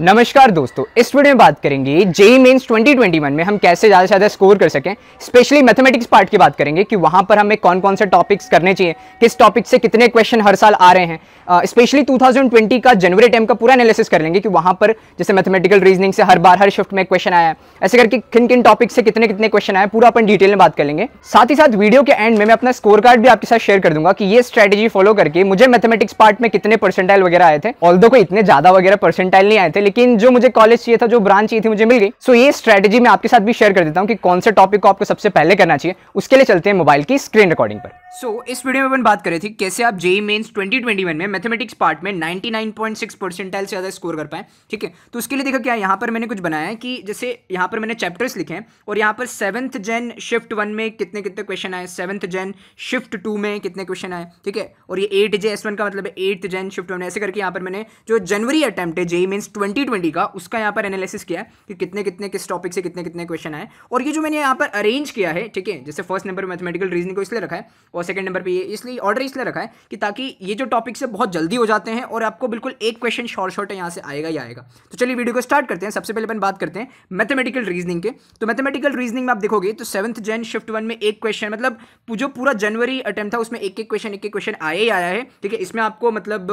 नमस्कार दोस्तों इस वीडियो में बात करेंगे जेई मेंस 2021 में हम कैसे ज़्यादा से ज़्यादा स्कोर कर सकें स्पेशली मैथमेटिक्स पार्ट की बात करेंगे कि वहाँ पर हमें कौन कौन से टॉपिक्स करने चाहिए किस टॉपिक से कितने क्वेश्चन हर साल आ रहे हैं स्पेशली uh, 2020 का जनवरी टाइम का पूरा एनालिसिस कर लेंगे कि वहाँ पर जैसे मैथमेटिकल रीजनिंग से हर बार हर शिफ्ट में क्वेश्चन आया है ऐसे करके किन किन टॉपिक से कितने कितने क्वेश्चन आए पूरा अपन डिटेल में बात कर लेंगे साथ ही साथ वीडियो के एंड में मैं अपना स्कोर कार्ड भी आपके साथ शेयर कर दूंगा कि ये स्ट्रेटेजी फॉलो करके मुझे मैथमेटिक्स पार्ट में कितने परसेंटाइल वगैरह आए थे ऑल कोई इतने ज्यादा वगैरह परसेंटाइल नहीं आए थे लेकिन जो मुझे कॉलेज चाहिए था जो ब्रांच चाहिए थी मुझे मिल गई सो ये स्ट्रेटेजी मैं आपके साथ भी शेयर कर देता हूँ कि कौन से टॉपिक को आपको सबसे पहले करना चाहिए उसके लिए चलते हैं मोबाइल की स्क्रीन रिकॉर्डिंग पर सो so, इस वीडियो में अपन बात कर रहे थे कैसे आप जेई मेन्स 2021 में मैथमेटिक्स पार्ट में 99.6 परसेंटाइल से ज़्यादा स्कोर कर पाएँ ठीक है तो उसके लिए देखा क्या यहाँ पर मैंने कुछ बनाया है कि जैसे यहाँ पर मैंने चैप्टर्स लिखे हैं और यहाँ पर सेवन्थ जेन शिफ्ट वन में कितने कितने क्वेश्चन आए सेवन्थ जेन शिफ्ट टू में कितने क्वेश्चन आए ठीक है और ये एट जे एस वन का मतलब है एट्थ जेन शिफ्ट वन ऐसे करके यहाँ पर मैंने जो जनवरी अटैम्प्ट है जेई मीन्स ट्वेंटी का उसका यहाँ पर एनालिसिस किया कि कितने कितने किस टॉपिक से कितने कितने क्वेश्चन आए और ये जो मैंने यहाँ पर अरेंज किया है ठीक है जैसे फर्स्ट नंबर मैथमेटिकल रीजनिंग को इसलिए रखा है और और सेकंड नंबर पे ये इसलिए ऑर्डर इसलिए रखा है कि ताकि ये जो टॉपिक से बहुत जल्दी हो जाते हैं और आपको बिल्कुल एक क्वेश्चन शॉर्ट शॉर्ट है यहाँ से आएगा ही आएगा तो चलिए वीडियो को स्टार्ट करते हैं सबसे पहले अपन बात करते हैं मैथमेटिकल रीजनिंग के तो मैथमेटिकल रीजनिंग में आप देखोगे तो सेवंथ जैन शिफ्ट वन में एक क्वेश्चन मतलब जो पूरा जनवरी अटैम्प था उसमें एक एक क्वेश्चन एक एक क्वेश्चन आया ही आया है ठीक है इसमें आपको मतलब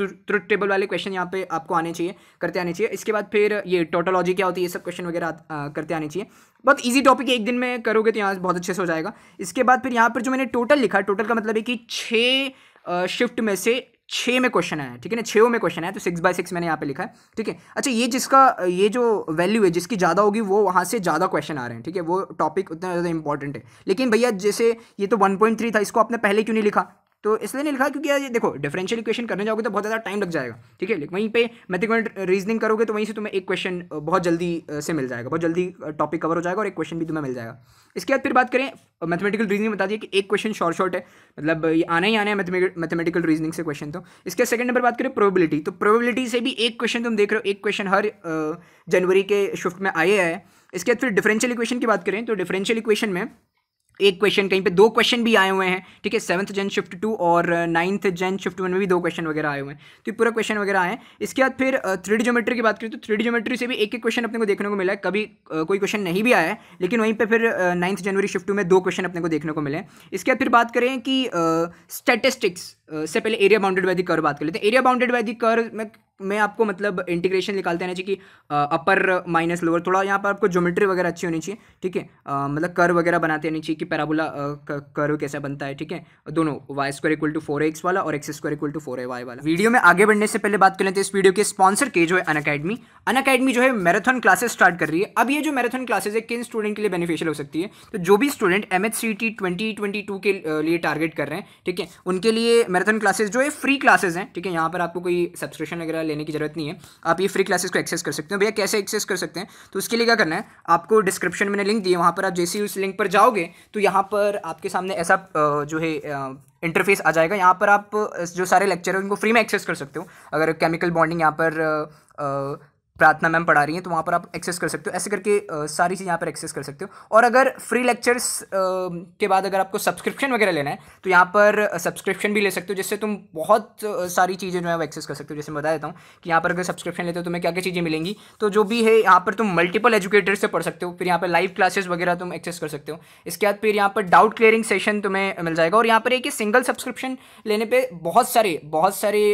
ट्रुथ टेबल वाले क्वेश्चन यहाँ पे आपको आने चाहिए करते आने चाहिए इसके बाद फिर ये टोटोलॉजी क्या होती है ये सब क्वेश्चन वगैरह करते आने चाहिए बहुत इजी टॉपिक है एक दिन में करोगे तो यहाँ बहुत अच्छे से हो जाएगा इसके बाद फिर यहाँ पर जो मैंने टोटल लिखा टोटल का मतलब है कि छः शिफ्ट में से छः में क्वेश्चन आया ठीक है ना छः में क्वेश्चन आया तो सिक्स बाय सिक्स मैंने यहाँ पे लिखा है ठीक है अच्छा ये जिसका ये जो वैल्यू है जिसकी ज़्यादा होगी वो वहाँ से ज़्यादा क्वेश्चन आ रहे हैं ठीक है वो टॉपिक उतना ज़्यादा इंपॉर्टेंट है लेकिन भैया जैसे ये तो वन पॉइंट थ्री था इसको आपने पहले क्यों नहीं लिखा तो इसलिए नहीं लिखा क्योंकि देखो डिफरेंशियल इक्वेशन करने जाओगे तो बहुत ज़्यादा टाइम लग जाएगा ठीक है वहीं पे मैथमेटिकल रीजनिंग करोगे तो वहीं से तुम्हें एक क्वेश्चन बहुत जल्दी से मिल जाएगा बहुत जल्दी टॉपिक कवर हो जाएगा और एक क्वेश्चन भी तुम्हें मिल जाएगा इसके बाद फिर बात करें मैथमेटिकल रीजनिंग बता दिए कि एक क्वेश्चन शॉर्ट शॉर्ट है मतलब ये आना ही आना है मैथमेटिकल रीजनिंग से क्वेश्चन तो इसके सेकंड नंबर बात करें प्रोबेबिलिटी तो प्रोबेबिलिटी से भी एक क्वेश्चन तुम देख रहे हो एक क्वेश्चन हर जनवरी के शिफ्ट में आए है इसके बाद फिर डिफरेंशियल इक्वेशन की बात करें तो डिफरेंशियल इक्वेशन में एक क्वेश्चन कहीं पे दो क्वेश्चन भी आए हुए हैं ठीक है सेवन्थ जन शिफ्ट टू और नाइन्थ जन शिफ्ट वन में भी दो क्वेश्चन वगैरह आए हुए हैं तो ये पूरा क्वेश्चन वगैरह आए इसके बाद फिर थ्री डी जोमेट्री की बात करें तो थ्री डी जोमेट्री से भी एक एक क्वेश्चन अपने को देखने को मिला है कभी uh, कोई क्वेश्चन नहीं भी आया है लेकिन वहीं पर फिर नाइन्थ uh, जनवरी शिफ्ट टू में दो क्वेश्चन अपने को देखने को मिले इसके बाद फिर बात करें कि स्टेटिस्टिक्स uh, से पहले एरिया बाउंडेड वैदिक दी कर बात कर लेते हैं एरिया बाउंडेड वैदिक दी कर में में आपको मतलब इंटीग्रेशन निकालते रहना चाहिए कि अपर माइनस लोअर थोड़ा यहाँ पर आपको ज्योमेट्री वगैरह अच्छी होनी चाहिए ठीक है मतलब कर वगैरह बनाते रहनी चाहिए कि पैराबोला कर कैसा बनता है ठीक है दोनों y square equal to four x वाला और x square equal to four a y वाला वीडियो में आगे बढ़ने से पहले बात कर लेते इस वीडियो के स्पॉन्सर के जो है अन अकेडमी अन अकेडमी जो है मैराथन क्लासेस स्टार्ट कर रही है अब ये जो मैराथन क्लासेस है किन स्टूडेंट के लिए बेनिफिशियल हो सकती है तो जो भी student M H C T twenty twenty two के लिए टारगेट कर रहे हैं ठीक है उनके लिए मैराथन क्लासेस जो है फ्री क्लासेस हैं ठीक है यहाँ पर आपको कोई सब्सक्रिप्शन वगैरह लेने की जरूरत नहीं है आप ये फ्री क्लासेस को एक्सेस कर सकते हो भैया कैसे एक्सेस कर सकते हैं तो उसके लिए क्या करना है आपको डिस्क्रिप्शन मैंने लिंक दी है वहाँ पर आप जैसे ही उस लिंक पर जाओगे तो यहाँ पर आपके सामने ऐसा जो है इंटरफेस आ जाएगा यहाँ पर आप जो सारे लेक्चर हैं उनको फ्री में एक्सेस कर सकते हो अगर केमिकल बॉन्डिंग यहाँ पर प्रार्थना मैम पढ़ा रही हैं तो वहाँ पर आप एक्सेस कर सकते हो ऐसे करके आ, सारी चीज़ यहाँ पर एक्सेस कर सकते हो और अगर फ्री लेक्चर्स के बाद अगर आपको सब्सक्रिप्शन वगैरह लेना है तो यहाँ पर सब्सक्रिप्शन भी ले सकते हो जिससे तुम बहुत सारी चीज़ें जो है वो एक्सेस कर सकते हो जैसे मैं बता देता हूँ कि यहाँ पर अगर सब्सक्रिप्शन लेते हो तो तुम्हें क्या क्या चीज़ें मिलेंगी तो जो भी है यहाँ पर तुम मल्टीपल एजुकेटर से पढ़ सकते हो फिर यहाँ पर लाइव क्लासेस वगैरह तुम एक्सेस कर सकते हो इसके बाद फिर यहाँ पर डाउट क्लियरिंग सेशन तुम्हें मिल जाएगा और यहाँ पर एक सिंगल सब्सक्रिप्शन लेने पर बहुत सारे बहुत सारे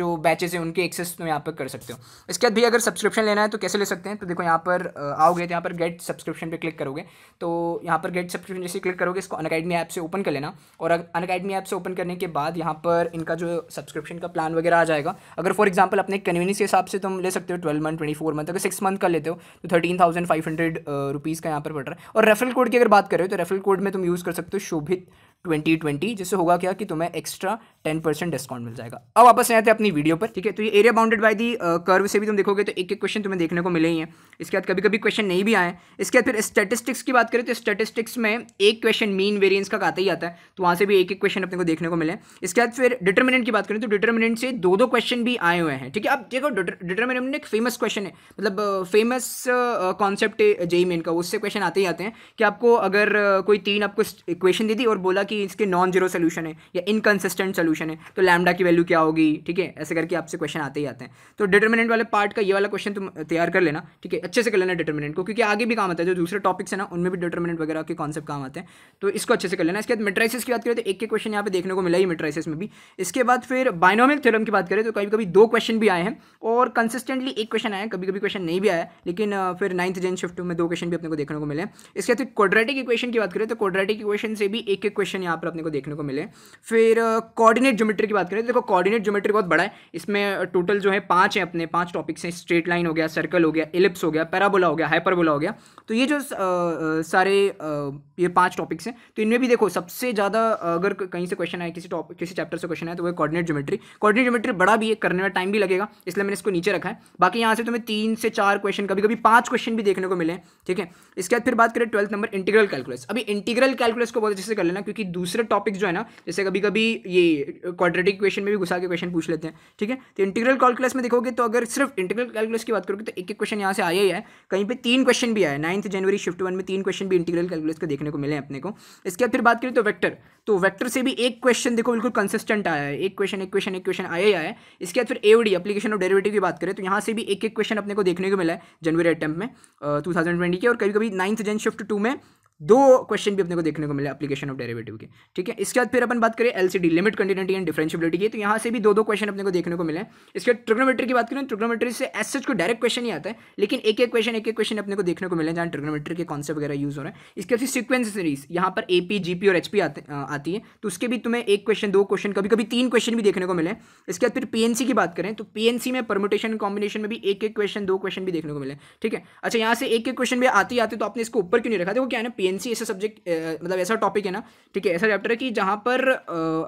जो बैचेज हैं उनके एक्सेस तुम यहाँ पर कर सकते हो इसके बाद भी अगर सब्सक्रिप्शन सब्सक्रिप्शन लेना है तो कैसे ले सकते हैं तो देखो यहाँ पर आओगे तो यहाँ पर गेट सब्सक्रिप्शन पे क्लिक करोगे तो यहाँ पर गेट सब्सक्रिप्शन जैसे क्लिक करोगे इसको अनकेडमी ऐप से ओपन कर लेना और अनकेडमी ऐप से ओपन करने के बाद यहाँ पर इनका जो सब्सक्रिप्शन का प्लान वगैरह आ जाएगा अगर फॉर एग्जाम्पल अपने कन्वीनियंस के हिसाब से तुम ले सकते हो twelve month twenty four month अगर सिक्स मंथ का लेते हो तो thirteen thousand five hundred rupees का यहाँ पर पड़ रहा है और रेफरल कोड की अगर बात करें तो रेफरल कोड में तुम यूज़ कर सकते हो शोभित ट्वेंटी ट्वेंटी जिससे होगा क्या कि तुम्हें एक्स्ट्रा टेन परसेंट डिस्काउंट मिल जाएगा अब वापस आए थे अपनी वीडियो पर ठीक है तो ये area bounded by the curve से भी तुम देखोगे तो एक एक क्वेश्चन तुम्हें देखने को मिले ही हैं इसके बाद कभी कभी क्वेश्चन नहीं भी आए इसके बाद फिर स्टेटिस्टिक्स की बात करें तो स्टेटिस्टिक्स में एक क्वेश्चन मीन वेरियंस का आता ही आता है तो वहाँ से भी एक एक क्वेश्चन अपने को देखने को मिले इसके बाद फिर डिटर्मिनेंट की बात करें तो डिटर्मिनेंट से दो दो क्वेश्चन भी आए हुए हैं ठीक है अब देखो डिटर्मिनेंट एक फेमस क्वेश्चन है मतलब फेमस uh, कॉन्सेप्ट uh, है जेई मेन का उससे क्वेश्चन आते ही आते हैं कि आपको अगर uh, कोई तीन आपको इक्वेशन दी थी और बोला कि कि इसके नॉन जीरो सोल्यूशन है या इनकन्सिस्टेंट सोल्यूशन है तो लैमडा की वैल्यू क्या होगी ठीक है ऐसे करके आपसे क्वेश्चन आते ही आते हैं तो डिटर्मिनेंट वाले पार्ट का ये वाला क्वेश्चन तुम तैयार कर लेना ठीक है अच्छे से कर लेना डिटर्मिनेंट को क्योंकि आगे भी काम आता है जो दूसरे टॉपिक्स है ना उनमें भी डिटर्मिनेंट वगैरह के कॉन्सेप्ट काम आते हैं तो इसको अच्छे से कर लेना इसके बाद मेट्राइसिस की बात करें तो एक के क्वेश्चन यहाँ पे देखने को मिला ही मेट्राइसिस में भी इसके बाद फिर बायनोमिक थ्योरम की बात करें तो कभी कभी दो क्वेश्चन भी आए हैं और कंसिस्टेंटली एक क्वेश्चन आया कभी कभी क्वेश्चन नहीं भी आया लेकिन फिर नाइन्थ जेन शिफ्ट में दो क्वेश्चन भी अपने को देखने को मिले इसके बाद क्वाड्रेटिक इक्वेशन की बात करें तो क्वाड्रेटिक इक्वेशन से भी एक एक क्वेश्चन ऑप्शन यहाँ पर अपने को देखने को मिले फिर कोऑर्डिनेट ज्योमेट्री की बात करें तो देखो कोऑर्डिनेट ज्योमेट्री बहुत बड़ा है इसमें टोटल जो है पाँच है अपने पाँच टॉपिक्स हैं स्ट्रेट लाइन हो गया सर्कल हो गया एलिप्स हो गया पैराबोला हो गया हाइपरबोला हो गया तो ये जो सारे ये पाँच टॉपिक्स हैं तो इनमें भी देखो सबसे ज़्यादा अगर कहीं से क्वेश्चन आए किसी टॉप किसी चैप्टर से क्वेश्चन आए तो वो कॉर्डिनेट ज्योमेट्री कॉर्डिनेट ज्योमेट्री बड़ा भी है करने में टाइम भी लगेगा इसलिए मैंने इसको नीचे रखा है बाकी यहाँ से तुम्हें तीन से चार क्वेश्चन कभी कभी पाँच क्वेश्चन भी देखने को मिले ठीक है इसके बाद फिर बात करें ट्वेल्थ नंबर इंटीग्रल कैलकुलस अभी इंटीग्रल कैलकुलस को बहुत अच्छे से कर लेना क्योंकि दूसरे टॉपिक्स जो है ना जैसे कभी कभी ये क्वाड्रेटिक क्वेश्चन में भी घुसा के क्वेश्चन पूछ लेते हैं ठीक है तो इंटीग्रल कैलकुलस में देखोगे तो अगर सिर्फ इंटीग्रल कैलकुलस की बात करोगे तो एक एक क्वेश्चन यहाँ से आया ही है कहीं पर तीन क्वेश्चन भी आया नाइन्थ जनवरी शिफ्ट वन में तीन क्वेश्चन भी इंटीग्रल कैलकुलस के देखने को मिले अपने को इसके बाद फिर बात करें तो वैक्टर तो वैक्टर से भी एक क्वेश्चन देखो बिल्कुल कंसिस्टेंट आया है एक क्वेश्चन एक क्वेश्चन एक क्वेश्चन आया ही है इसके बाद फिर एवडी अपलीकेशन ऑफ डेरिवेटिव की बात करें तो यहाँ से भी एक एक क्वेश्चन अपने को देखने को मिला है जनवरी अटैम्प में टू थाउजेंड ट्वेंटी के और कभी कभी नाइन्थ जन शिफ्ट टू में दो क्वेश्चन भी अपने को देखने को मिले एप्लीकेशन ऑफ डेरिवेटिव के ठीक है इसके बाद फिर अपन बात करें LCD limit continuity and differentiability की तो यहाँ से भी दो दो क्वेश्चन अपने को देखने को मिले इसके बाद ट्रिग्नोमेट्री की बात करें ट्रिग्नोमेट्री से एस सच को डायरेक्ट क्वेश्चन ही आता है लेकिन एक एक क्वेश्चन एक एक क्वेश्चन अपने को देखने को मिले जहाँ ट्रिग्नोमेट्री के कॉन्सेप्ट वगैरह यूज हो रहे हैं इसके बाद सिक्वेंस सीरीज यहाँ पर ए पी जी पी और एच पी आती है तो उसके भी तुम्हें एक क्वेश्चन दो क्वेश्चन कभी कभी तीन क्वेश्चन भी देखने को मिले इसके बाद फिर पीएनसी की बात करें तो पीएनसी में परमोटेशन कॉम्बिनेशन में भी एक एक क्वेश्चन दो क्वेश्चन भी देखने को मिले ठीक है अच्छा यहाँ से एक एक क्वेश्चन भी आती आते तो आपने इसको ऊपर क्यों नहीं रखा देखो क्या है सी ऐसा सब्जेक्ट मतलब ऐसा टॉपिक है ना ठीक है ऐसा चैप्टर है कि जहाँ पर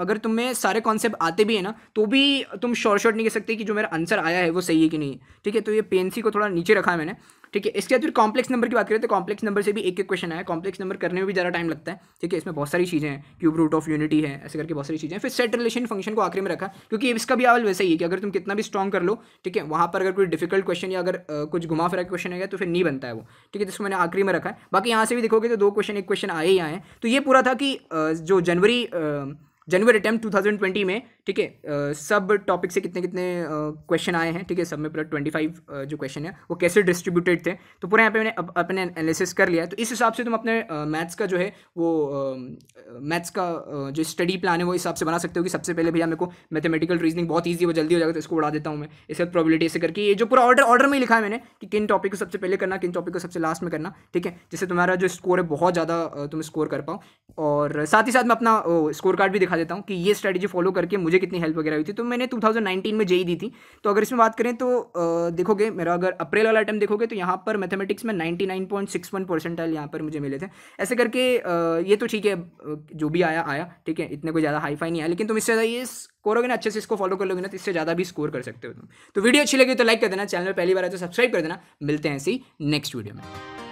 अगर तुम्हें सारे कॉन्सेप्ट आते भी है ना तो भी तुम शॉर्ट शॉर्ट नहीं कह सकते कि जो मेरा आंसर आया है वो सही है कि नहीं ठीक है तो ये पी को थोड़ा नीचे रखा है मैंने ठीक है इसके बाद फिर कॉम्प्लेक्स नंबर की बात करें तो कॉम्प्लेक्स नंबर से भी एक एक क्वेश्चन आया कॉम्प्लेक्स नंबर करने में भी ज़्यादा टाइम लगता है ठीक है इसमें बहुत सारी चीज़ें हैं क्यूब रूट ऑफ यूनिटी है ऐसे करके बहुत सारी चीज़ें फिर सेट रिलेशन फंक्शन को आखिर में रखा क्योंकि इसका भी आवल वैसा ही है कि अगर तुम कितना भी स्ट्रॉग कर लो ठीक है वहाँ पर अगर कोई डिफिकल्ट क्वेश्चन या अगर कुछ घुमा फिरा क्वेश्चन आएगा तो फिर नहीं बनता है वो ठीक है जिसको तो मैंने आखिरी में रखा है बाकी यहाँ से भी देखोगे तो दो क्वेश्चन एक क्वेश्चन आए ही आए तो ये पूरा था कि जो जनवरी जनवरी अटैम्प्ट ट्वेंटी में ठीक है सब टॉपिक से कितने कितने क्वेश्चन आए हैं ठीक है सब में पूरा ट्वेंटी फाइव जो क्वेश्चन है वो कैसे डिस्ट्रीब्यूटेड थे तो पूरा यहाँ पे मैंने अप, अपने एनालिसिस कर लिया तो इस हिसाब से तुम अपने मैथ्स का जो है वो मैथ्स का जो स्टडी प्लान है वो हिसाब से बना सकते हो कि सबसे पहले भैया मेरे को मैथमेटिकल रीजनिंग बहुत ईजी वो जल्दी हो जाएगा तो इसको बढ़ा देता हूँ मैं इसके बाद प्रॉबिलिटी ऐसे करके ये जो पूरा ऑर्डर ऑर्डर में ही लिखा है मैंने कि किन टॉपिक को सबसे पहले करना किन टॉपिक को सबसे लास्ट में करना ठीक है जिससे तुम्हारा जो स्कोर है बहुत ज़्यादा तुम स्कोर कर पाओ और साथ ही साथ मैं अपना स्कोर कार्ड भी दिखा दिखा देता हूँ कि ये स्ट्रैटेजी फॉलो करके मुझे कितनी हेल्प वगैरह हुई थी तो मैंने 2019 में जेई दी थी तो अगर इसमें बात करें तो देखोगे मेरा अगर अप्रैल वाला अटैम्प देखोगे तो यहाँ पर मैथमेटिक्स में 99.61 परसेंटाइल यहाँ पर मुझे मिले थे ऐसे करके ये तो ठीक है जो भी आया आया ठीक है इतने कोई ज़्यादा हाई नहीं आया लेकिन तुम इससे ज़्यादा ये करोगे ना अच्छे से इसको फॉलो कर लोगे ना तो इससे ज़्यादा भी स्कोर कर सकते हो तुम तो वीडियो अच्छी लगी तो लाइक कर देना चैनल पहली बार है तो सब्सक्राइब कर देना मिलते हैं ऐसी नेक्स्ट वीडियो में